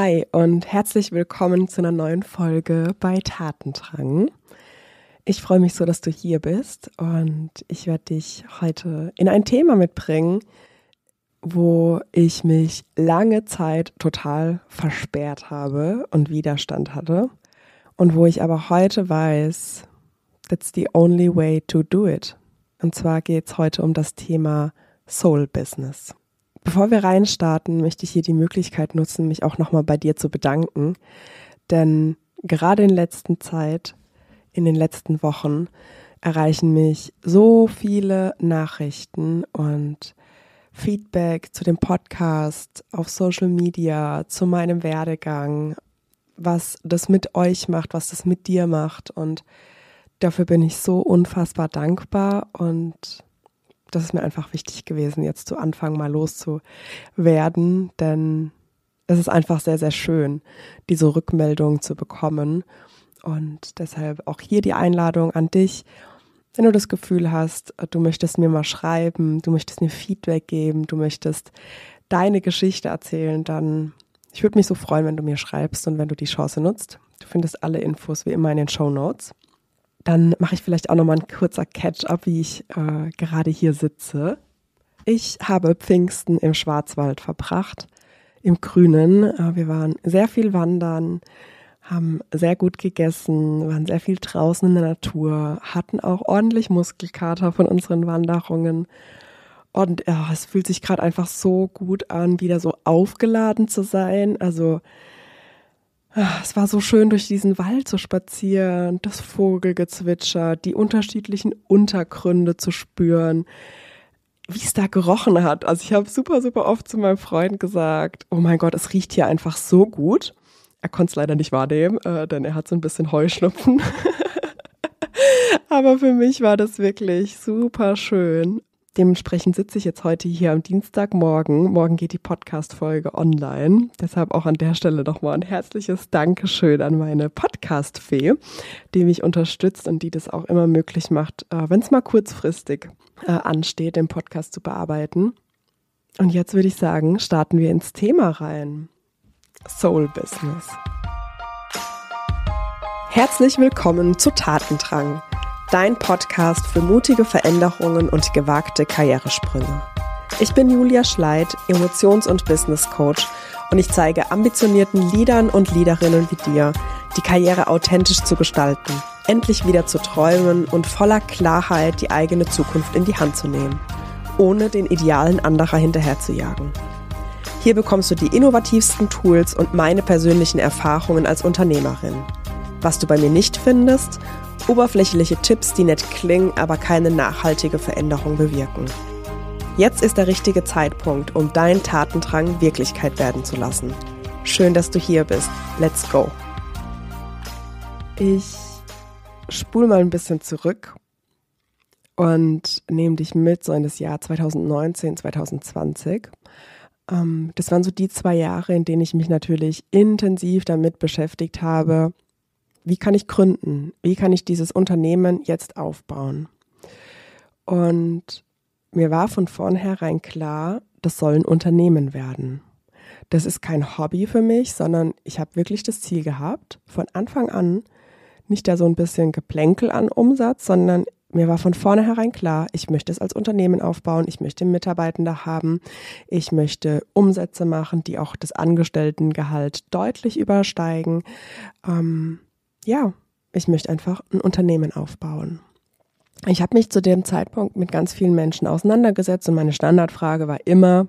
Hi und herzlich willkommen zu einer neuen Folge bei Tatendrang. Ich freue mich so, dass du hier bist und ich werde dich heute in ein Thema mitbringen, wo ich mich lange Zeit total versperrt habe und Widerstand hatte und wo ich aber heute weiß, that's the only way to do it. Und zwar geht es heute um das Thema Soul Business. Bevor wir reinstarten, möchte ich hier die Möglichkeit nutzen, mich auch nochmal bei dir zu bedanken. Denn gerade in letzter Zeit, in den letzten Wochen, erreichen mich so viele Nachrichten und Feedback zu dem Podcast, auf Social Media, zu meinem Werdegang, was das mit euch macht, was das mit dir macht. Und dafür bin ich so unfassbar dankbar und das ist mir einfach wichtig gewesen, jetzt zu Anfang mal loszuwerden, denn es ist einfach sehr, sehr schön, diese Rückmeldung zu bekommen. Und deshalb auch hier die Einladung an dich, wenn du das Gefühl hast, du möchtest mir mal schreiben, du möchtest mir Feedback geben, du möchtest deine Geschichte erzählen, dann ich würde mich so freuen, wenn du mir schreibst und wenn du die Chance nutzt. Du findest alle Infos wie immer in den Show Notes. Dann mache ich vielleicht auch nochmal ein kurzer Catch-up, wie ich äh, gerade hier sitze. Ich habe Pfingsten im Schwarzwald verbracht, im Grünen. Äh, wir waren sehr viel wandern, haben sehr gut gegessen, waren sehr viel draußen in der Natur, hatten auch ordentlich Muskelkater von unseren Wanderungen. Und oh, es fühlt sich gerade einfach so gut an, wieder so aufgeladen zu sein. Also Ah, es war so schön, durch diesen Wald zu spazieren, das Vogelgezwitscher, die unterschiedlichen Untergründe zu spüren, wie es da gerochen hat. Also ich habe super, super oft zu meinem Freund gesagt, oh mein Gott, es riecht hier einfach so gut. Er konnte es leider nicht wahrnehmen, äh, denn er hat so ein bisschen Heuschnupfen. Aber für mich war das wirklich super schön. Dementsprechend sitze ich jetzt heute hier am Dienstagmorgen. Morgen geht die Podcast-Folge online. Deshalb auch an der Stelle nochmal ein herzliches Dankeschön an meine Podcast-Fee, die mich unterstützt und die das auch immer möglich macht, äh, wenn es mal kurzfristig äh, ansteht, den Podcast zu bearbeiten. Und jetzt würde ich sagen, starten wir ins Thema rein. Soul Business. Herzlich willkommen zu Tatendrang dein Podcast für mutige Veränderungen und gewagte Karrieresprünge. Ich bin Julia Schleid, Emotions- und Business Coach und ich zeige ambitionierten Leadern und Leaderinnen wie dir, die Karriere authentisch zu gestalten, endlich wieder zu träumen und voller Klarheit die eigene Zukunft in die Hand zu nehmen, ohne den Idealen anderer hinterherzujagen. Hier bekommst du die innovativsten Tools und meine persönlichen Erfahrungen als Unternehmerin. Was du bei mir nicht findest oberflächliche Tipps, die nett klingen, aber keine nachhaltige Veränderung bewirken. Jetzt ist der richtige Zeitpunkt, um deinen Tatendrang Wirklichkeit werden zu lassen. Schön, dass du hier bist. Let's go. Ich spule mal ein bisschen zurück und nehme dich mit so in das Jahr 2019, 2020 ähm, das waren so die zwei Jahre, in denen ich mich natürlich intensiv damit beschäftigt habe, wie kann ich gründen? Wie kann ich dieses Unternehmen jetzt aufbauen? Und mir war von vornherein klar, das soll ein Unternehmen werden. Das ist kein Hobby für mich, sondern ich habe wirklich das Ziel gehabt, von Anfang an nicht da so ein bisschen Geplänkel an Umsatz, sondern mir war von vornherein klar, ich möchte es als Unternehmen aufbauen, ich möchte Mitarbeitende haben, ich möchte Umsätze machen, die auch das Angestelltengehalt deutlich übersteigen. Ähm, ja, ich möchte einfach ein Unternehmen aufbauen. Ich habe mich zu dem Zeitpunkt mit ganz vielen Menschen auseinandergesetzt und meine Standardfrage war immer,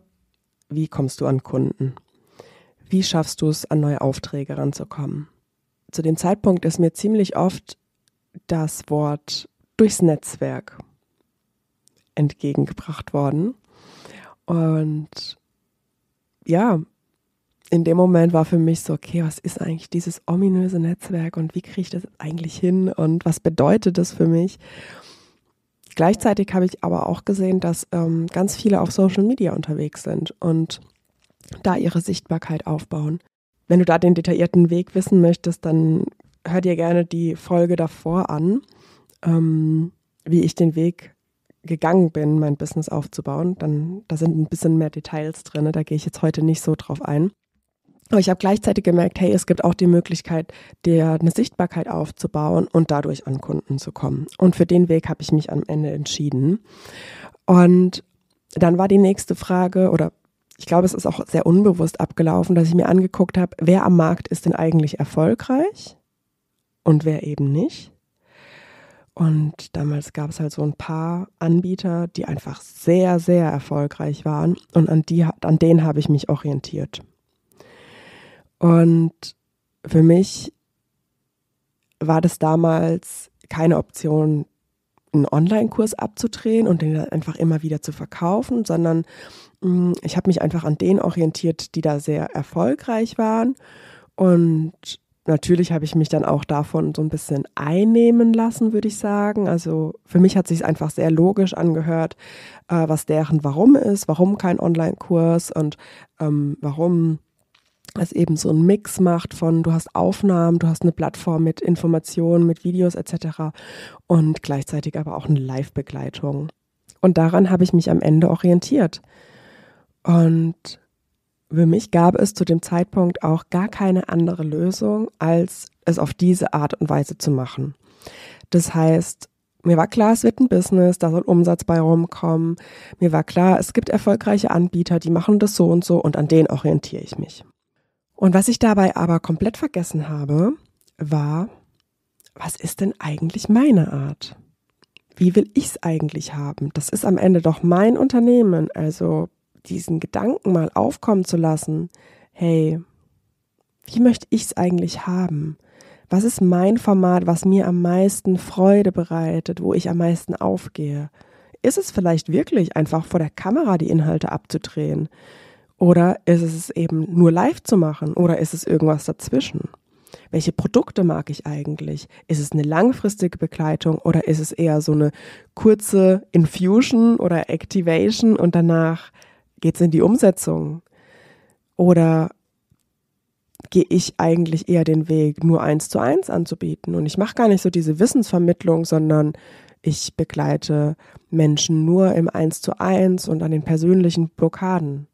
wie kommst du an Kunden? Wie schaffst du es, an neue Aufträge ranzukommen? Zu dem Zeitpunkt ist mir ziemlich oft das Wort durchs Netzwerk entgegengebracht worden. Und ja, in dem Moment war für mich so, okay, was ist eigentlich dieses ominöse Netzwerk und wie kriege ich das eigentlich hin und was bedeutet das für mich? Gleichzeitig habe ich aber auch gesehen, dass ähm, ganz viele auf Social Media unterwegs sind und da ihre Sichtbarkeit aufbauen. Wenn du da den detaillierten Weg wissen möchtest, dann hör dir gerne die Folge davor an, ähm, wie ich den Weg gegangen bin, mein Business aufzubauen. Dann, da sind ein bisschen mehr Details drin, da gehe ich jetzt heute nicht so drauf ein. Aber ich habe gleichzeitig gemerkt, hey, es gibt auch die Möglichkeit, dir eine Sichtbarkeit aufzubauen und dadurch an Kunden zu kommen. Und für den Weg habe ich mich am Ende entschieden. Und dann war die nächste Frage oder ich glaube, es ist auch sehr unbewusst abgelaufen, dass ich mir angeguckt habe, wer am Markt ist denn eigentlich erfolgreich und wer eben nicht. Und damals gab es halt so ein paar Anbieter, die einfach sehr, sehr erfolgreich waren. Und an, die, an denen habe ich mich orientiert. Und für mich war das damals keine Option, einen Online-Kurs abzudrehen und den einfach immer wieder zu verkaufen, sondern mm, ich habe mich einfach an denen orientiert, die da sehr erfolgreich waren. Und natürlich habe ich mich dann auch davon so ein bisschen einnehmen lassen, würde ich sagen. Also für mich hat sich einfach sehr logisch angehört, äh, was deren Warum ist, warum kein Online-Kurs und ähm, warum es eben so einen Mix macht von, du hast Aufnahmen, du hast eine Plattform mit Informationen, mit Videos etc. und gleichzeitig aber auch eine Live-Begleitung. Und daran habe ich mich am Ende orientiert. Und für mich gab es zu dem Zeitpunkt auch gar keine andere Lösung, als es auf diese Art und Weise zu machen. Das heißt, mir war klar, es wird ein Business, da soll Umsatz bei rumkommen. Mir war klar, es gibt erfolgreiche Anbieter, die machen das so und so und an denen orientiere ich mich. Und was ich dabei aber komplett vergessen habe, war, was ist denn eigentlich meine Art? Wie will ich es eigentlich haben? Das ist am Ende doch mein Unternehmen. Also diesen Gedanken mal aufkommen zu lassen, hey, wie möchte ich es eigentlich haben? Was ist mein Format, was mir am meisten Freude bereitet, wo ich am meisten aufgehe? Ist es vielleicht wirklich einfach vor der Kamera die Inhalte abzudrehen? Oder ist es eben nur live zu machen? Oder ist es irgendwas dazwischen? Welche Produkte mag ich eigentlich? Ist es eine langfristige Begleitung oder ist es eher so eine kurze Infusion oder Activation und danach geht es in die Umsetzung? Oder gehe ich eigentlich eher den Weg, nur eins zu eins anzubieten? Und ich mache gar nicht so diese Wissensvermittlung, sondern ich begleite Menschen nur im eins zu eins und an den persönlichen Blockaden.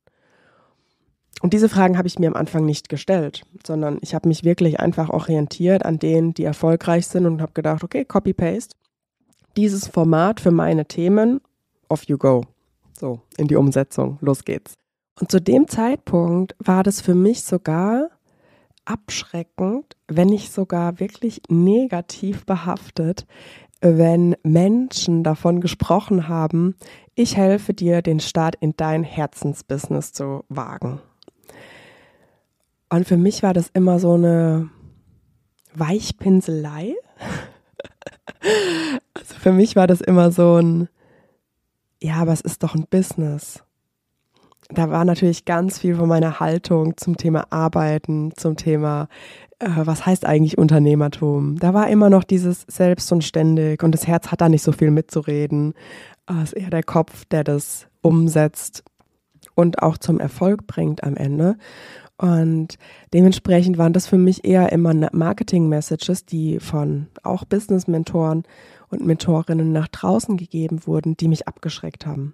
Und diese Fragen habe ich mir am Anfang nicht gestellt, sondern ich habe mich wirklich einfach orientiert an denen, die erfolgreich sind und habe gedacht, okay, copy-paste, dieses Format für meine Themen, off you go. So, in die Umsetzung, los geht's. Und zu dem Zeitpunkt war das für mich sogar abschreckend, wenn nicht sogar wirklich negativ behaftet, wenn Menschen davon gesprochen haben, ich helfe dir, den Start in dein Herzensbusiness zu wagen. Und für mich war das immer so eine Weichpinselei. also für mich war das immer so ein, ja, aber es ist doch ein Business. Da war natürlich ganz viel von meiner Haltung zum Thema Arbeiten, zum Thema, äh, was heißt eigentlich Unternehmertum. Da war immer noch dieses Selbst und ständig und das Herz hat da nicht so viel mitzureden. Es äh, ist eher der Kopf, der das umsetzt und auch zum Erfolg bringt am Ende. Und dementsprechend waren das für mich eher immer Marketing-Messages, die von auch Business-Mentoren und Mentorinnen nach draußen gegeben wurden, die mich abgeschreckt haben.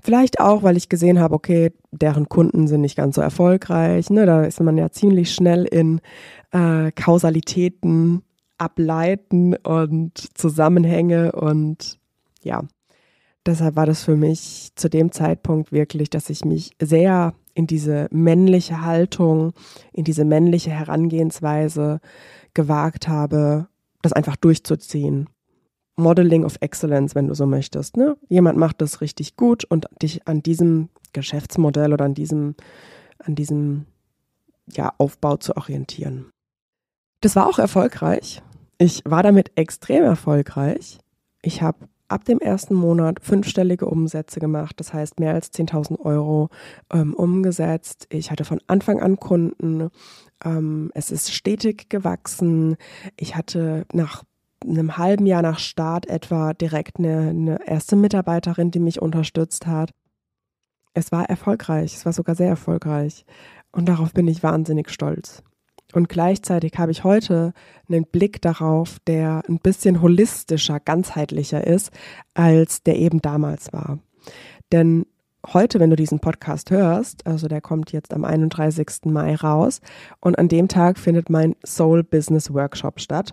Vielleicht auch, weil ich gesehen habe, okay, deren Kunden sind nicht ganz so erfolgreich. Ne? Da ist man ja ziemlich schnell in äh, Kausalitäten ableiten und Zusammenhänge und ja. Deshalb war das für mich zu dem Zeitpunkt wirklich, dass ich mich sehr in diese männliche Haltung, in diese männliche Herangehensweise gewagt habe, das einfach durchzuziehen. Modeling of Excellence, wenn du so möchtest. Ne? Jemand macht das richtig gut und dich an diesem Geschäftsmodell oder an diesem, an diesem ja, Aufbau zu orientieren. Das war auch erfolgreich. Ich war damit extrem erfolgreich. Ich habe ab dem ersten Monat fünfstellige Umsätze gemacht, das heißt mehr als 10.000 Euro ähm, umgesetzt. Ich hatte von Anfang an Kunden. Ähm, es ist stetig gewachsen. Ich hatte nach einem halben Jahr nach Start etwa direkt eine, eine erste Mitarbeiterin, die mich unterstützt hat. Es war erfolgreich, es war sogar sehr erfolgreich. Und darauf bin ich wahnsinnig stolz. Und gleichzeitig habe ich heute einen Blick darauf, der ein bisschen holistischer, ganzheitlicher ist, als der eben damals war. Denn heute, wenn du diesen Podcast hörst, also der kommt jetzt am 31. Mai raus und an dem Tag findet mein Soul Business Workshop statt.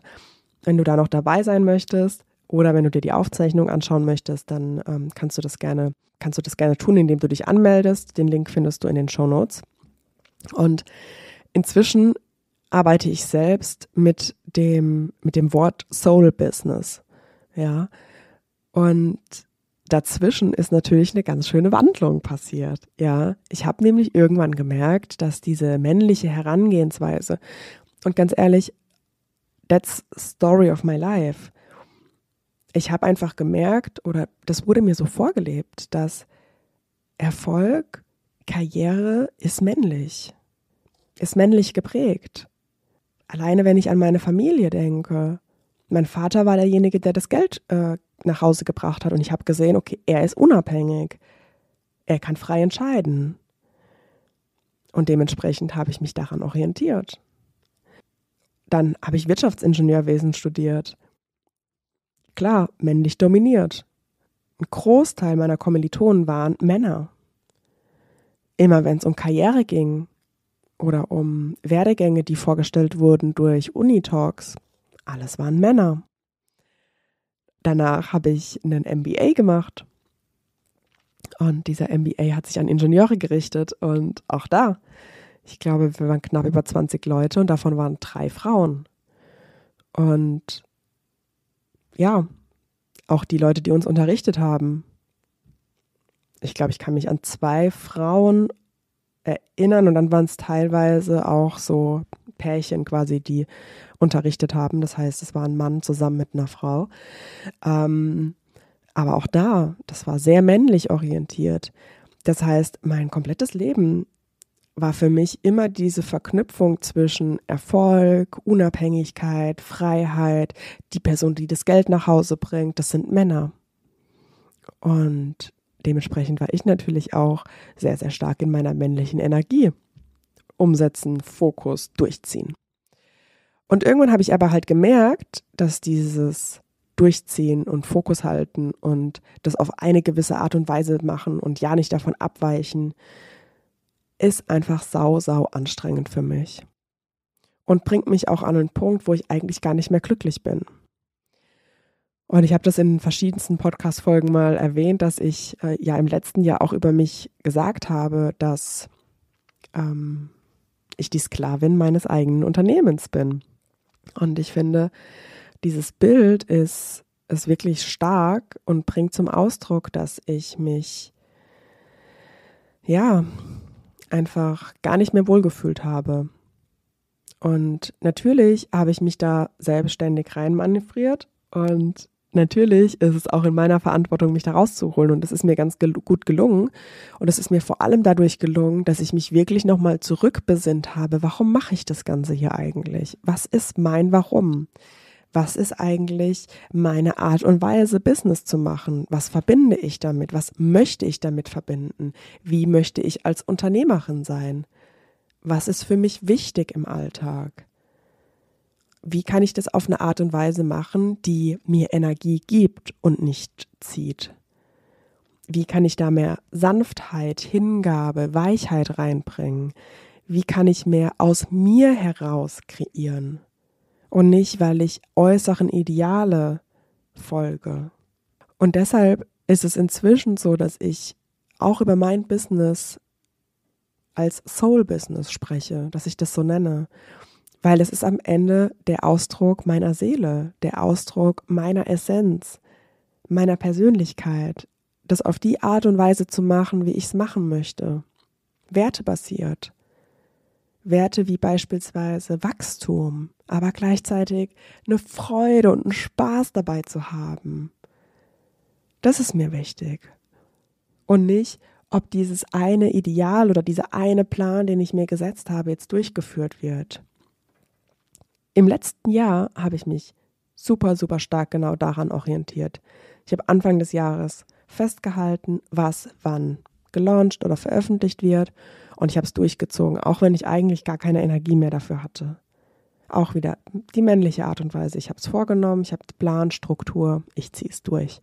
Wenn du da noch dabei sein möchtest oder wenn du dir die Aufzeichnung anschauen möchtest, dann ähm, kannst du das gerne kannst du das gerne tun, indem du dich anmeldest. Den Link findest du in den Show Notes. Und Inzwischen arbeite ich selbst mit dem, mit dem Wort Soul Business. Ja. Und dazwischen ist natürlich eine ganz schöne Wandlung passiert. Ja, ich habe nämlich irgendwann gemerkt, dass diese männliche Herangehensweise und ganz ehrlich, that's story of my life. Ich habe einfach gemerkt oder das wurde mir so vorgelebt, dass Erfolg, Karriere ist männlich, ist männlich geprägt. Alleine, wenn ich an meine Familie denke. Mein Vater war derjenige, der das Geld äh, nach Hause gebracht hat und ich habe gesehen, okay, er ist unabhängig. Er kann frei entscheiden. Und dementsprechend habe ich mich daran orientiert. Dann habe ich Wirtschaftsingenieurwesen studiert. Klar, männlich dominiert. Ein Großteil meiner Kommilitonen waren Männer. Immer wenn es um Karriere ging, oder um Werdegänge, die vorgestellt wurden durch Unitalks. Alles waren Männer. Danach habe ich einen MBA gemacht. Und dieser MBA hat sich an Ingenieure gerichtet. Und auch da, ich glaube, wir waren knapp über 20 Leute und davon waren drei Frauen. Und ja, auch die Leute, die uns unterrichtet haben. Ich glaube, ich kann mich an zwei Frauen erinnern. Und dann waren es teilweise auch so Pärchen quasi, die unterrichtet haben. Das heißt, es war ein Mann zusammen mit einer Frau. Ähm, aber auch da, das war sehr männlich orientiert. Das heißt, mein komplettes Leben war für mich immer diese Verknüpfung zwischen Erfolg, Unabhängigkeit, Freiheit, die Person, die das Geld nach Hause bringt, das sind Männer. Und dementsprechend war ich natürlich auch sehr, sehr stark in meiner männlichen Energie. Umsetzen, Fokus, durchziehen. Und irgendwann habe ich aber halt gemerkt, dass dieses Durchziehen und Fokus halten und das auf eine gewisse Art und Weise machen und ja nicht davon abweichen, ist einfach sau, sau anstrengend für mich. Und bringt mich auch an einen Punkt, wo ich eigentlich gar nicht mehr glücklich bin. Und ich habe das in verschiedensten Podcast-Folgen mal erwähnt, dass ich äh, ja im letzten Jahr auch über mich gesagt habe, dass ähm, ich die Sklavin meines eigenen Unternehmens bin. Und ich finde, dieses Bild ist, ist wirklich stark und bringt zum Ausdruck, dass ich mich ja einfach gar nicht mehr wohlgefühlt habe. Und natürlich habe ich mich da selbstständig reinmanövriert und natürlich ist es auch in meiner Verantwortung, mich da rauszuholen. Und das ist mir ganz gel gut gelungen. Und es ist mir vor allem dadurch gelungen, dass ich mich wirklich nochmal zurückbesinnt habe. Warum mache ich das Ganze hier eigentlich? Was ist mein Warum? Was ist eigentlich meine Art und Weise, Business zu machen? Was verbinde ich damit? Was möchte ich damit verbinden? Wie möchte ich als Unternehmerin sein? Was ist für mich wichtig im Alltag? wie kann ich das auf eine Art und Weise machen, die mir Energie gibt und nicht zieht? Wie kann ich da mehr Sanftheit, Hingabe, Weichheit reinbringen? Wie kann ich mehr aus mir heraus kreieren? Und nicht, weil ich äußeren Ideale folge. Und deshalb ist es inzwischen so, dass ich auch über mein Business als Soul Business spreche, dass ich das so nenne weil es ist am Ende der Ausdruck meiner Seele, der Ausdruck meiner Essenz, meiner Persönlichkeit, das auf die Art und Weise zu machen, wie ich es machen möchte. Wertebasiert. Werte wie beispielsweise Wachstum, aber gleichzeitig eine Freude und einen Spaß dabei zu haben. Das ist mir wichtig. Und nicht, ob dieses eine Ideal oder dieser eine Plan, den ich mir gesetzt habe, jetzt durchgeführt wird. Im letzten Jahr habe ich mich super, super stark genau daran orientiert. Ich habe Anfang des Jahres festgehalten, was wann gelauncht oder veröffentlicht wird und ich habe es durchgezogen, auch wenn ich eigentlich gar keine Energie mehr dafür hatte. Auch wieder die männliche Art und Weise. Ich habe es vorgenommen, ich habe die Planstruktur, ich ziehe es durch.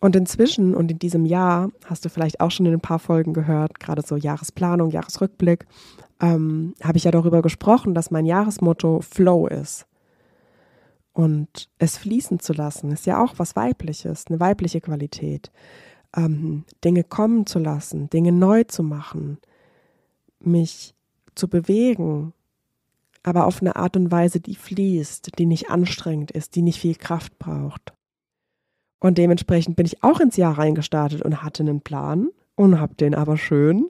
Und inzwischen und in diesem Jahr hast du vielleicht auch schon in ein paar Folgen gehört, gerade so Jahresplanung, Jahresrückblick, ähm, habe ich ja darüber gesprochen, dass mein Jahresmotto Flow ist. Und es fließen zu lassen, ist ja auch was Weibliches, eine weibliche Qualität. Ähm, Dinge kommen zu lassen, Dinge neu zu machen, mich zu bewegen, aber auf eine Art und Weise, die fließt, die nicht anstrengend ist, die nicht viel Kraft braucht. Und dementsprechend bin ich auch ins Jahr reingestartet und hatte einen Plan und habe den aber schön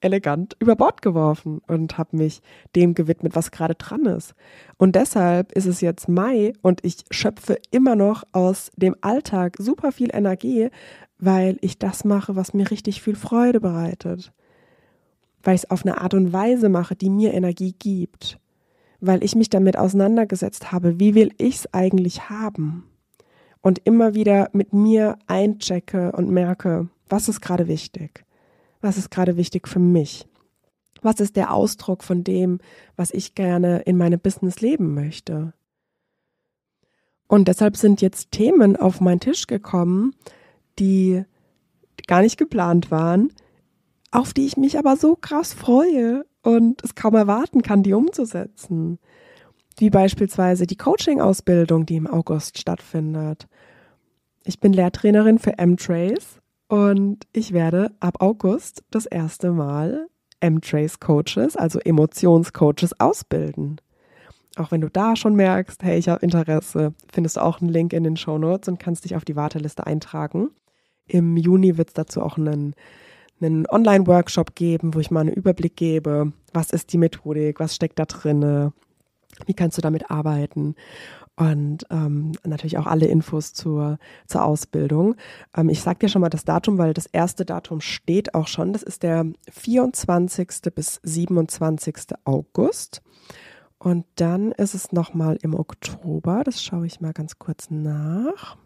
elegant über Bord geworfen und habe mich dem gewidmet, was gerade dran ist. Und deshalb ist es jetzt Mai und ich schöpfe immer noch aus dem Alltag super viel Energie, weil ich das mache, was mir richtig viel Freude bereitet. Weil ich es auf eine Art und Weise mache, die mir Energie gibt. Weil ich mich damit auseinandergesetzt habe, wie will ich es eigentlich haben? Und immer wieder mit mir einchecke und merke, was ist gerade wichtig was ist gerade wichtig für mich? Was ist der Ausdruck von dem, was ich gerne in meinem Business leben möchte? Und deshalb sind jetzt Themen auf meinen Tisch gekommen, die gar nicht geplant waren, auf die ich mich aber so krass freue und es kaum erwarten kann, die umzusetzen. Wie beispielsweise die Coaching-Ausbildung, die im August stattfindet. Ich bin Lehrtrainerin für M-Trace und ich werde ab August das erste Mal M-Trace Coaches, also Emotionscoaches ausbilden. Auch wenn du da schon merkst, hey, ich habe Interesse, findest du auch einen Link in den Show Notes und kannst dich auf die Warteliste eintragen. Im Juni wird es dazu auch einen, einen Online-Workshop geben, wo ich mal einen Überblick gebe, was ist die Methodik, was steckt da drinne, wie kannst du damit arbeiten und ähm, natürlich auch alle Infos zur, zur Ausbildung. Ähm, ich sage dir schon mal das Datum, weil das erste Datum steht auch schon. Das ist der 24. bis 27. August. Und dann ist es nochmal im Oktober. Das schaue ich mal ganz kurz nach.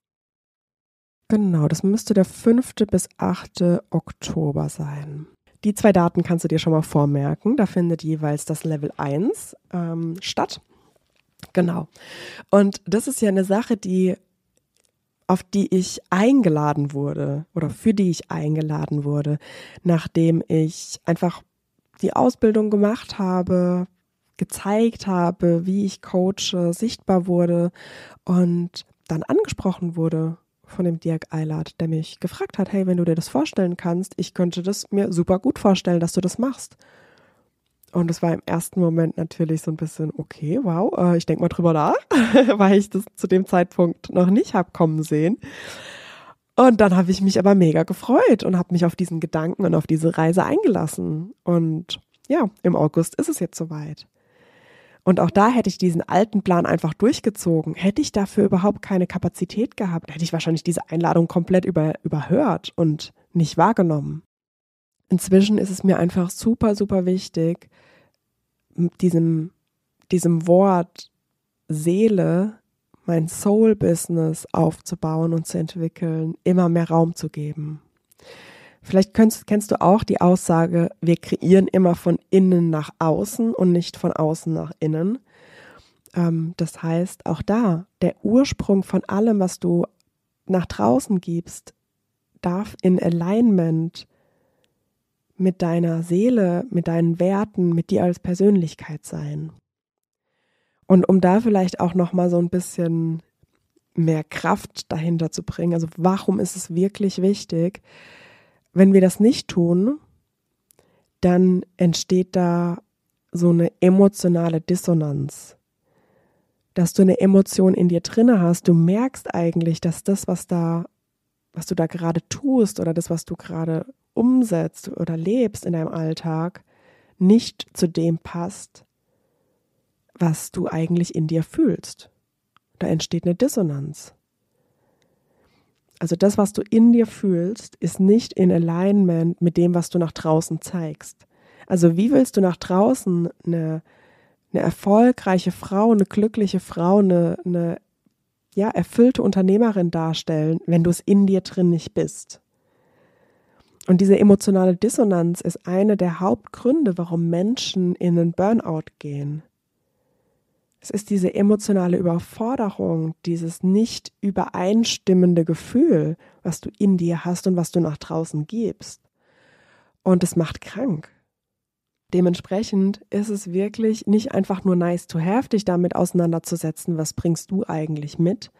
Genau, das müsste der 5. bis 8. Oktober sein. Die zwei Daten kannst du dir schon mal vormerken. Da findet jeweils das Level 1 ähm, statt. Genau. Und das ist ja eine Sache, die auf die ich eingeladen wurde oder für die ich eingeladen wurde, nachdem ich einfach die Ausbildung gemacht habe, gezeigt habe, wie ich coache, sichtbar wurde und dann angesprochen wurde von dem Dirk Eilert, der mich gefragt hat, hey, wenn du dir das vorstellen kannst, ich könnte das mir super gut vorstellen, dass du das machst. Und es war im ersten Moment natürlich so ein bisschen, okay, wow, äh, ich denke mal drüber nach, weil ich das zu dem Zeitpunkt noch nicht habe kommen sehen. Und dann habe ich mich aber mega gefreut und habe mich auf diesen Gedanken und auf diese Reise eingelassen. Und ja, im August ist es jetzt soweit. Und auch da hätte ich diesen alten Plan einfach durchgezogen. Hätte ich dafür überhaupt keine Kapazität gehabt, hätte ich wahrscheinlich diese Einladung komplett über, überhört und nicht wahrgenommen inzwischen ist es mir einfach super, super wichtig, diesem, diesem Wort Seele, mein Soul-Business aufzubauen und zu entwickeln, immer mehr Raum zu geben. Vielleicht kennst, kennst du auch die Aussage, wir kreieren immer von innen nach außen und nicht von außen nach innen. Ähm, das heißt, auch da, der Ursprung von allem, was du nach draußen gibst, darf in Alignment mit deiner Seele, mit deinen Werten, mit dir als Persönlichkeit sein. Und um da vielleicht auch noch mal so ein bisschen mehr Kraft dahinter zu bringen, also warum ist es wirklich wichtig? Wenn wir das nicht tun, dann entsteht da so eine emotionale Dissonanz. Dass du eine Emotion in dir drinne hast, du merkst eigentlich, dass das, was da was du da gerade tust oder das, was du gerade umsetzt oder lebst in deinem Alltag, nicht zu dem passt, was du eigentlich in dir fühlst. Da entsteht eine Dissonanz. Also das, was du in dir fühlst, ist nicht in Alignment mit dem, was du nach draußen zeigst. Also wie willst du nach draußen eine, eine erfolgreiche Frau, eine glückliche Frau, eine, eine ja, erfüllte Unternehmerin darstellen, wenn du es in dir drin nicht bist? Und diese emotionale Dissonanz ist eine der Hauptgründe, warum Menschen in einen Burnout gehen. Es ist diese emotionale Überforderung, dieses nicht übereinstimmende Gefühl, was du in dir hast und was du nach draußen gibst. Und es macht krank. Dementsprechend ist es wirklich nicht einfach nur nice to have, dich damit auseinanderzusetzen, was bringst du eigentlich mit,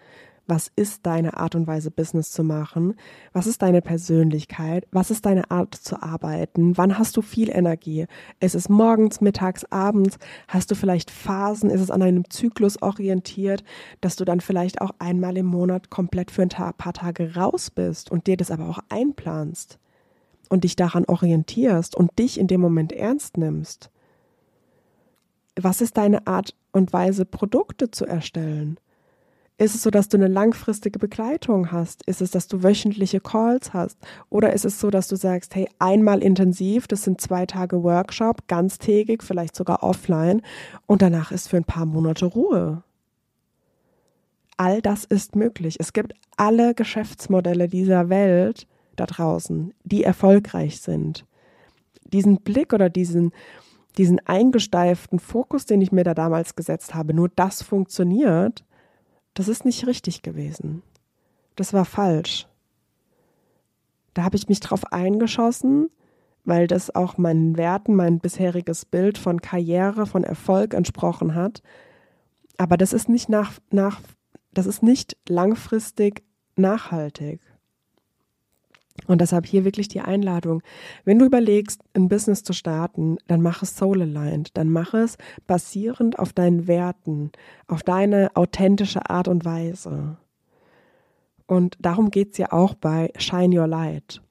was ist deine Art und Weise, Business zu machen, was ist deine Persönlichkeit, was ist deine Art zu arbeiten, wann hast du viel Energie, Ist es morgens, mittags, abends, hast du vielleicht Phasen, ist es an einem Zyklus orientiert, dass du dann vielleicht auch einmal im Monat komplett für ein paar Tage raus bist und dir das aber auch einplanst und dich daran orientierst und dich in dem Moment ernst nimmst. Was ist deine Art und Weise, Produkte zu erstellen? Ist es so, dass du eine langfristige Begleitung hast? Ist es, dass du wöchentliche Calls hast? Oder ist es so, dass du sagst, hey, einmal intensiv, das sind zwei Tage Workshop, ganztägig, vielleicht sogar offline und danach ist für ein paar Monate Ruhe? All das ist möglich. Es gibt alle Geschäftsmodelle dieser Welt da draußen, die erfolgreich sind. Diesen Blick oder diesen, diesen eingesteiften Fokus, den ich mir da damals gesetzt habe, nur das funktioniert, das ist nicht richtig gewesen. Das war falsch. Da habe ich mich drauf eingeschossen, weil das auch meinen Werten, mein bisheriges Bild von Karriere, von Erfolg entsprochen hat. Aber das ist nicht nach, nach das ist nicht langfristig nachhaltig. Und deshalb hier wirklich die Einladung. Wenn du überlegst, ein Business zu starten, dann mach es soul aligned, dann mach es basierend auf deinen Werten, auf deine authentische Art und Weise. Und darum geht es ja auch bei Shine Your Light.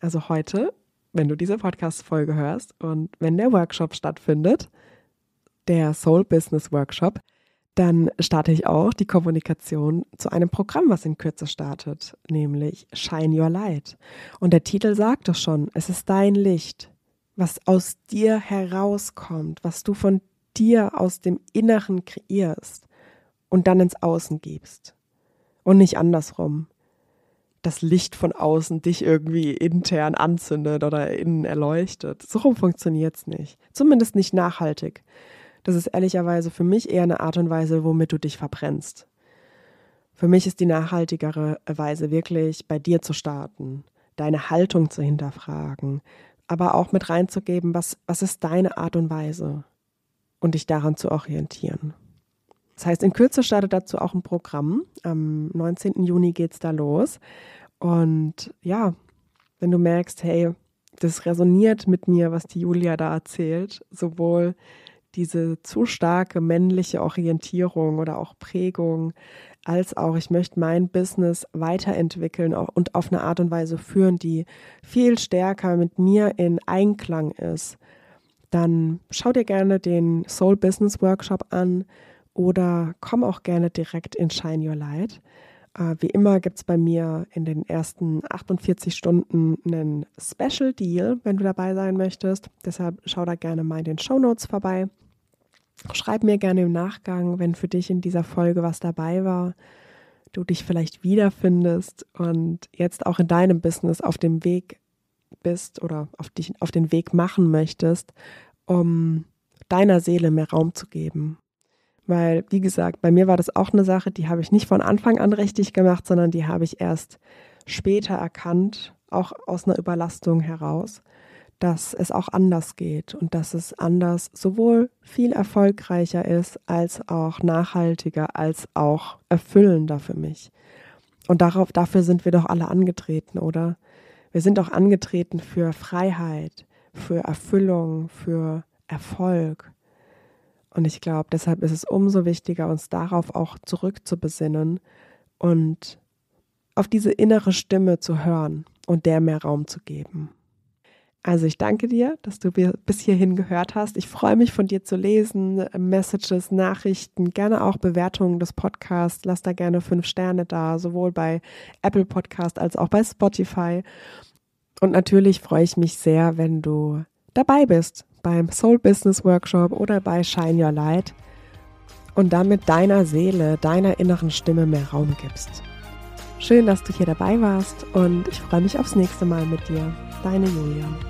Also heute, wenn du diese Podcast-Folge hörst und wenn der Workshop stattfindet, der Soul Business Workshop, dann starte ich auch die Kommunikation zu einem Programm, was in Kürze startet, nämlich Shine Your Light. Und der Titel sagt doch schon, es ist dein Licht, was aus dir herauskommt, was du von dir aus dem Inneren kreierst und dann ins Außen gibst. Und nicht andersrum. Das Licht von außen dich irgendwie intern anzündet oder innen erleuchtet. So rum funktioniert es nicht. Zumindest nicht nachhaltig. Das ist ehrlicherweise für mich eher eine Art und Weise, womit du dich verbrennst. Für mich ist die nachhaltigere Weise wirklich, bei dir zu starten, deine Haltung zu hinterfragen, aber auch mit reinzugeben, was, was ist deine Art und Weise und dich daran zu orientieren. Das heißt, in Kürze startet dazu auch ein Programm. Am 19. Juni geht es da los. Und ja, wenn du merkst, hey, das resoniert mit mir, was die Julia da erzählt, sowohl diese zu starke männliche Orientierung oder auch Prägung, als auch ich möchte mein Business weiterentwickeln und auf eine Art und Weise führen, die viel stärker mit mir in Einklang ist, dann schau dir gerne den Soul Business Workshop an oder komm auch gerne direkt in Shine Your Light. Äh, wie immer gibt es bei mir in den ersten 48 Stunden einen Special Deal, wenn du dabei sein möchtest. Deshalb schau da gerne mal in den Show Notes vorbei. Schreib mir gerne im Nachgang, wenn für dich in dieser Folge was dabei war, du dich vielleicht wiederfindest und jetzt auch in deinem Business auf dem Weg bist oder auf dich auf den Weg machen möchtest, um deiner Seele mehr Raum zu geben weil, wie gesagt, bei mir war das auch eine Sache, die habe ich nicht von Anfang an richtig gemacht, sondern die habe ich erst später erkannt, auch aus einer Überlastung heraus, dass es auch anders geht und dass es anders sowohl viel erfolgreicher ist, als auch nachhaltiger, als auch erfüllender für mich. Und darauf, dafür sind wir doch alle angetreten, oder? Wir sind auch angetreten für Freiheit, für Erfüllung, für Erfolg. Und ich glaube, deshalb ist es umso wichtiger, uns darauf auch zurückzubesinnen und auf diese innere Stimme zu hören und der mehr Raum zu geben. Also ich danke dir, dass du bis hierhin gehört hast. Ich freue mich von dir zu lesen, Messages, Nachrichten, gerne auch Bewertungen des Podcasts. Lass da gerne fünf Sterne da, sowohl bei Apple Podcast als auch bei Spotify. Und natürlich freue ich mich sehr, wenn du dabei bist beim Soul Business Workshop oder bei Shine Your Light und damit deiner Seele, deiner inneren Stimme mehr Raum gibst. Schön, dass du hier dabei warst und ich freue mich aufs nächste Mal mit dir. Deine Julia.